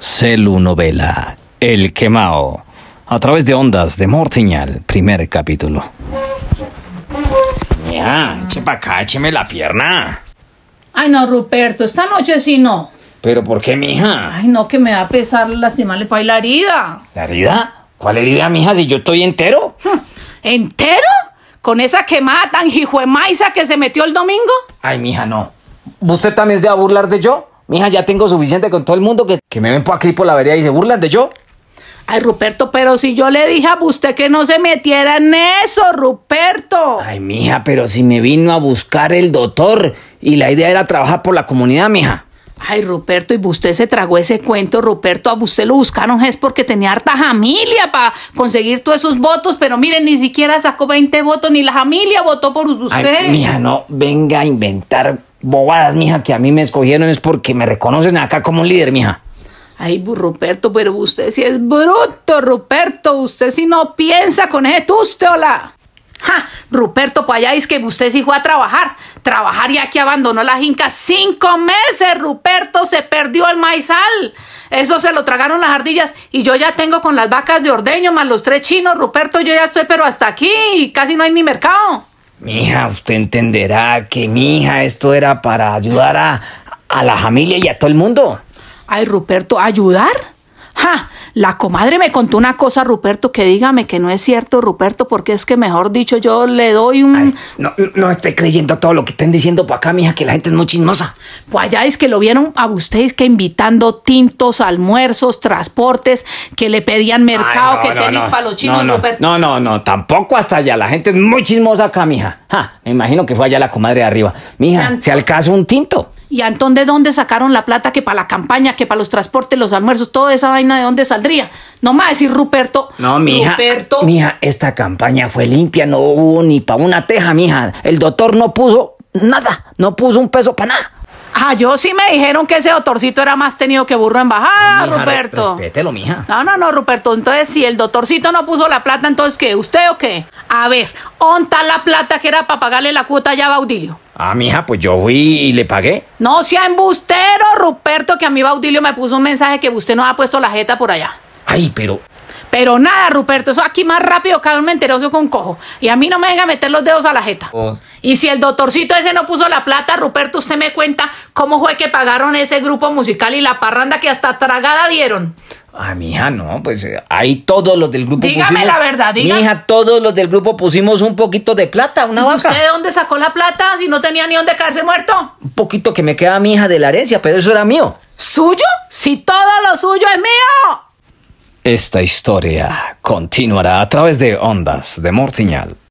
Celu Novela, El Quemao, a través de ondas de Mortiñal, primer capítulo. Mija, eche pa' acá, écheme la pierna. Ay, no, Ruperto, esta noche sí no. ¿Pero por qué, mija? Ay, no, que me da pesar lastimarle pa' ahí la herida. ¿La herida? ¿Cuál herida, mija, si yo estoy entero? Hm, ¿Entero? ¿Con esa quemada tan jijuemaiza que se metió el domingo? Ay, mija, no. ¿Usted también se va a burlar de yo? Mija, ya tengo suficiente con todo el mundo que, me ven por aquí por la vereda y se burlan de yo. Ay, Ruperto, pero si yo le dije a usted que no se metiera en eso, Ruperto. Ay, mija, pero si me vino a buscar el doctor y la idea era trabajar por la comunidad, mija. Ay, Ruperto, y usted se tragó ese cuento, Ruperto. A usted lo buscaron es porque tenía harta familia para conseguir todos esos votos, pero miren, ni siquiera sacó 20 votos, ni la familia votó por usted. Ay, mija, no venga a inventar bobadas, mija, que a mí me escogieron es porque me reconocen acá como un líder, mija. Ay, Ruperto, pero usted sí es bruto, Ruperto. Usted sí no piensa con ese tuste, hola. Ja, Ruperto, pues allá es que usted sí fue a trabajar. Trabajar y aquí abandonó la jinca cinco meses. Ruperto se perdió el maizal. Eso se lo tragaron las ardillas. Y yo ya tengo con las vacas de ordeño, más los tres chinos. Ruperto, yo ya estoy, pero hasta aquí. Casi no hay ni mercado. Mija, usted entenderá que, hija, esto era para ayudar a, a la familia y a todo el mundo. Ay, Ruperto, ¿ayudar? ¡Ja! La comadre me contó una cosa, Ruperto, que dígame que no es cierto, Ruperto, porque es que mejor dicho, yo le doy un. no, no esté creyendo todo lo que estén diciendo por acá, mija, que la gente es muy chismosa. Pues allá es que lo vieron a ustedes que invitando tintos, almuerzos, transportes, que le pedían mercado, que tenis para los chinos, Ruperto. No, no, no, tampoco hasta allá. La gente es muy chismosa acá, mija. me imagino que fue allá la comadre de arriba. Mija, ¿se alcanza un tinto? ¿Y Antón de dónde sacaron la plata que para la campaña, que para los transportes, los almuerzos, toda esa vaina de dónde saldría? No más decir Ruperto. No, mija. Ruperto. Mija, esta campaña fue limpia, no hubo ni para una teja, mija. El doctor no puso nada, no puso un peso para nada. Ah, yo sí me dijeron que ese doctorcito era más tenido que burro en bajada, Ruperto. Respételo, mija. No, no, no, Ruperto. Entonces, si el doctorcito no puso la plata, entonces, ¿qué? ¿Usted o qué? A ver, ¿onta la plata que era para pagarle la cuota ya a Baudilio? Ah, mija, pues yo fui y le pagué. No sea embustero, Ruperto, que a mí Baudilio me puso un mensaje que usted no ha puesto la jeta por allá. Ay, pero pero nada, Ruperto, eso aquí más rápido cae un mentiroso con cojo. Y a mí no me venga a meter los dedos a la jeta. Y si el doctorcito ese no puso la plata, Ruperto, usted me cuenta cómo fue que pagaron ese grupo musical y la parranda que hasta tragada dieron. Ay, mija, no, pues eh, ahí todos los del grupo Dígame la verdad, diga. Mija, todos los del grupo pusimos un poquito de plata, una vaca. ¿Usted de dónde sacó la plata si no tenía ni dónde caerse muerto? Un poquito que me queda mi hija de la herencia, pero eso era mío. ¿Suyo? Si todo lo suyo es mío. Esta historia continuará a través de ondas de Mortiñal.